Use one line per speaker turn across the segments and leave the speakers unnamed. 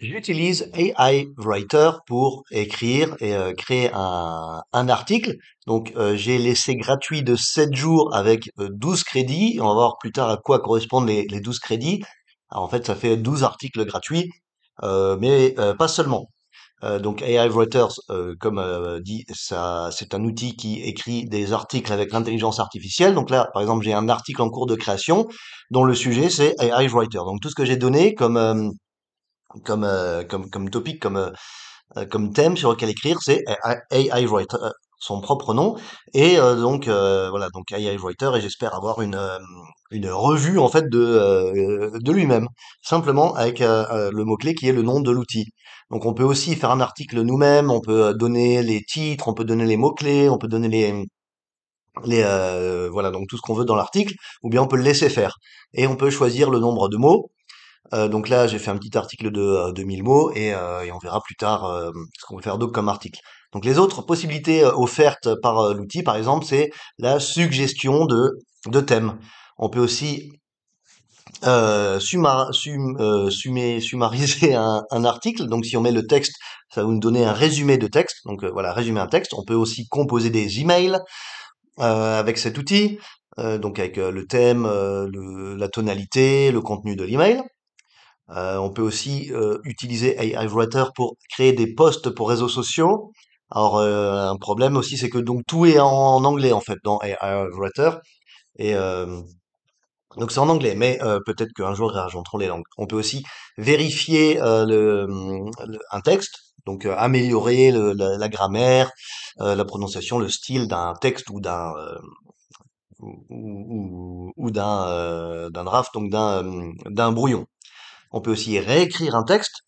J'utilise AI Writer pour écrire et euh, créer un, article. Donc euh, j'ai laissé gratuit de 7 jours avec 12 euh, crédits. on va voir plus tard à quoi correspondent les, 12 crédits. en fait, ça fait 12 articles gratuits, mais pas seulement. donc AI Writers, comme dit, ça, c'est un outil qui écrit des articles avec l'intelligence artificielle. Donc là, par exemple, j'ai un article en cours de création dont le sujet c'est AI Writer. Donc tout ce que j'ai donné comme comme, euh, comme, comme topic, comme, euh, euh, comme thème sur lequel écrire, c'est AI Writer, son propre nom. Et donc, voilà, donc AI Writer, et j'espère avoir une, une revue, en fait, de, de lui-même, simplement avec le mot-clé qui est le nom de l'outil. Donc, on peut aussi faire un article nous-mêmes, on peut donner les titres, on peut donner les mots-clés, on peut donner les les voilà donc tout ce qu'on veut dans l'article ou bien on peut le laisser faire et on peut choisir le nombre de mots euh, donc là, j'ai fait un petit article de, 2000 euh, mots euh, et, on verra plus tard ce qu'on va faire d'autre comme article. Donc les autres possibilités offertes par l'outil, par exemple, c'est la suggestion de, de thèmes. On peut aussi summariser un, article. Donc si on met le texte, ça va nous donner un résumé de texte. Donc voilà, résumer un texte. On peut aussi composer des emails. avec cet outil, donc avec le thème, la tonalité, le contenu de l'email. Euh, on peut aussi euh, utiliser AI Writer pour créer des posts pour réseaux sociaux. Alors, euh, un problème aussi, c'est que donc tout est en, anglais en fait dans AI Writer. Et donc c'est en anglais, mais peut-être qu'un jour rajouteront les langues. On peut aussi vérifier un texte, donc améliorer la, grammaire, la prononciation, le style d'un texte ou d'un ou, ou, d'un draft, donc d'un brouillon. On peut aussi réécrire un texte.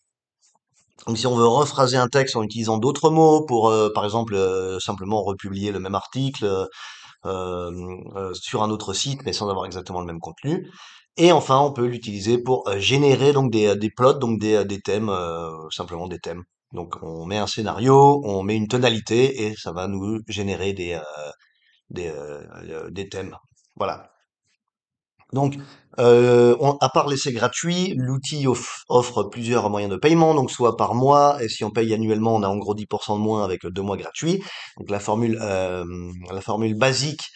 Donc si on veut rephraser un texte en utilisant d'autres mots pour, euh, par exemple, euh, simplement republier le même article euh, sur un autre site, mais sans avoir exactement le même contenu. Et enfin, on peut l'utiliser pour générer donc des, plots, donc des, thèmes, simplement des thèmes. Donc on met un scénario, on met une tonalité et ça va nous générer des, des, des thèmes. Voilà. Donc, euh, à part l'essai gratuit, l'outil offre, plusieurs moyens de paiement, donc soit par mois, et si on paye annuellement, on a en gros 10% de moins avec deux mois gratuits. Donc la formule, euh, la formule basique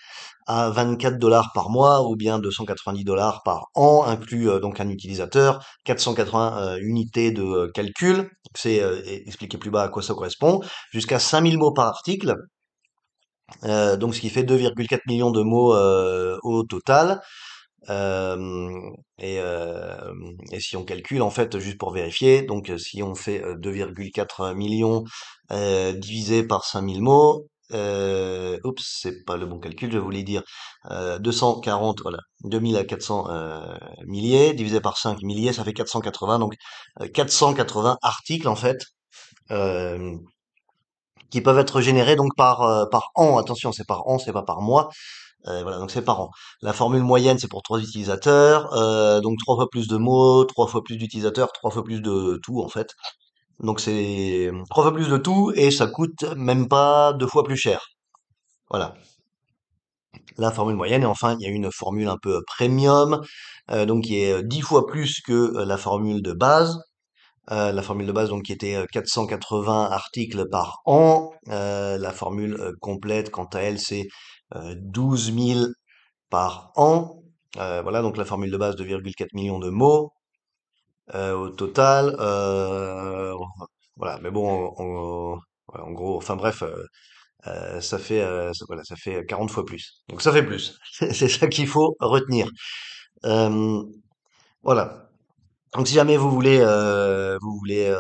à 24 dollars par mois ou bien 290 dollars par an inclut euh, donc un utilisateur, 480 unités de calcul, c'est expliqué plus bas à quoi ça correspond, jusqu'à 5000 mots par article, donc ce qui fait 2,4 millions de mots au total et, si on calcule, en fait, juste pour vérifier, donc euh, si on fait 2,4 euh, millions euh, divisé par 5000 mots, oups, c'est pas le bon calcul, je voulais dire 240, voilà, à 400 milliers divisé par 5 milliers, ça fait 480, donc 480 articles en fait qui peuvent être générés donc par par an. Attention, c'est par an, c'est pas par mois. Euh, voilà, donc c'est par an. La formule moyenne, c'est pour trois utilisateurs, euh, donc trois fois plus de mots, trois fois plus d'utilisateurs, trois fois plus de tout en fait. Donc c'est trois fois plus de tout et ça coûte même pas deux fois plus cher. Voilà. La formule moyenne, et enfin, il y a une formule un peu premium, euh, donc qui est dix fois plus que la formule de base. la formule de base donc qui était 480 articles par an. la formule complète, quant à elle, c'est 12 euh, 000 par an. Euh, voilà, donc la formule de base, 2,4 millions de mots euh, au total. voilà, mais bon, en gros, enfin bref, ça fait fait 40 fois plus. Donc ça fait plus. C'est ça qu'il faut retenir. voilà. Donc si jamais vous voulez vous voulez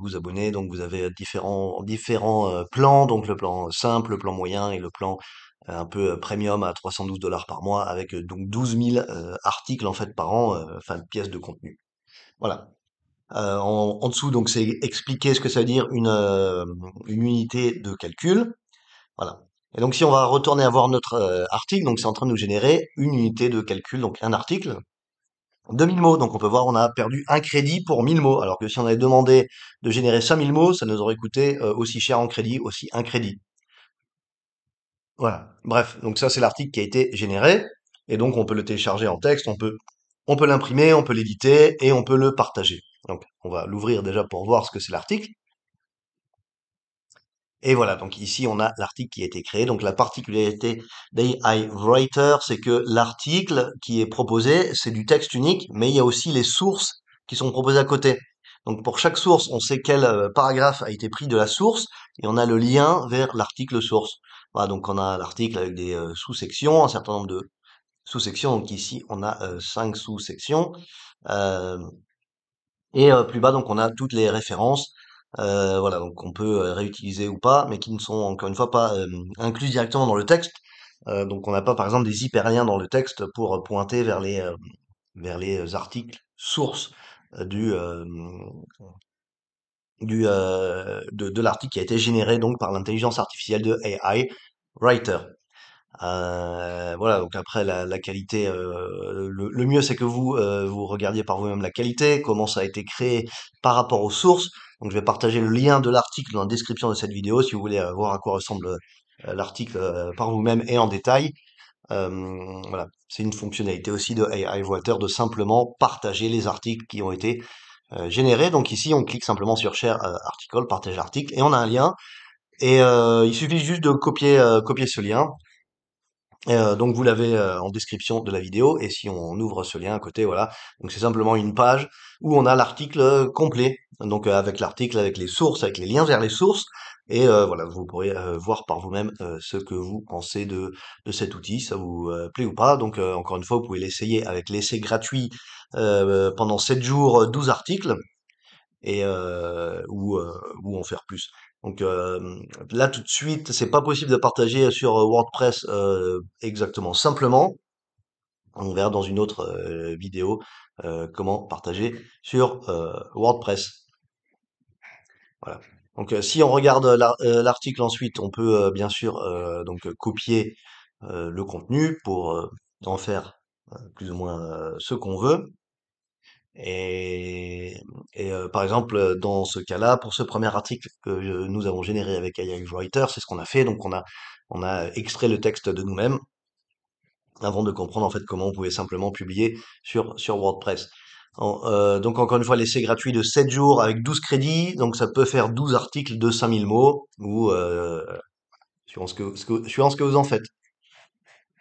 vous abonner, donc vous avez différents différents plans, donc le plan simple, le plan moyen et le plan un peu euh, premium à 312 dollars par mois, avec euh, donc 12 000 euh, articles en fait par an, enfin pièces de contenu. Voilà. en, dessous, donc c'est expliquer ce que ça veut dire une, unité de calcul. Voilà. Et donc si on va retourner à voir notre article, donc c'est en train de nous générer une unité de calcul, donc un article. 2000 mots, donc on peut voir on a perdu un crédit pour 1000 mots, alors que si on avait demandé de générer 5000 mots, ça nous aurait coûté aussi cher en crédit, aussi un crédit. Voilà. Bref, donc ça c'est l'article qui a été généré et donc on peut le télécharger en texte, on peut on peut l'imprimer, on peut l'éditer et on peut le partager. Donc on va l'ouvrir déjà pour voir ce que c'est l'article. Et voilà, donc ici on a l'article qui a été créé. Donc la particularité d'AI Writer, c'est que l'article qui est proposé, c'est du texte unique, mais il y a aussi les sources qui sont proposées à côté. Donc pour chaque source, on sait quel euh, paragraphe a été pris de la source et on a le lien vers l'article source. Voilà, donc on a l'article avec des euh, sous-sections, un certain nombre de sous-sections. Donc ici, on a euh, cinq sous-sections. et plus bas, donc on a toutes les références. Euh, voilà, donc on peut réutiliser ou pas, mais qui ne sont encore une fois pas incluses directement dans le texte. donc on n'a pas par exemple des hyperliens dans le texte pour pointer vers vers les articles sources euh, du, euh, du, euh, de, de l'article qui a été généré donc par l'intelligence artificielle de AI Writer. Euh, voilà, donc après la, qualité, le, mieux c'est que vous vous regardiez par vous-même la qualité, comment ça a été créé par rapport aux sources. Donc je vais partager le lien de l'article dans la description de cette vidéo si vous voulez voir à quoi ressemble l'article par vous-même et en détail voilà, c'est une fonctionnalité aussi de AI de simplement partager les articles qui ont été générés. Donc ici, on clique simplement sur Share Article, Partage article, et on a un lien. Et il suffit juste de copier, copier ce lien. donc vous l'avez en description de la vidéo. Et si on ouvre ce lien à côté, voilà, donc c'est simplement une page où on a l'article complet donc euh, avec l'article, avec les sources, avec les liens vers les sources. Et euh, voilà, vous pourrez euh, voir par vous-même ce que vous pensez de, de cet outil, ça vous plaît ou pas. Donc encore une fois, vous pouvez l'essayer avec l'essai gratuit pendant 7 jours, 12 articles, et ou, ou en faire plus. Donc là tout de suite, c'est pas possible de partager sur WordPress exactement simplement. On verra dans une autre vidéo comment partager sur WordPress. Voilà. Donc, euh, si on regarde euh, euh, l'article ensuite, on peut bien sûr copier le contenu pour en faire plus ou moins ce qu'on veut. Et, par exemple, dans ce cas-là, pour ce premier article que nous avons généré avec AI Writer, c'est ce qu'on a fait. Donc, on a, extrait le texte de nous-mêmes avant de comprendre en fait comment on pouvait simplement publier sur WordPress. Euh, donc encore une fois, l'essai gratuit de 7 jours avec 12 crédits, donc ça peut faire 12 articles de 5000 mots, ou euh, suivant ce que vous en faites.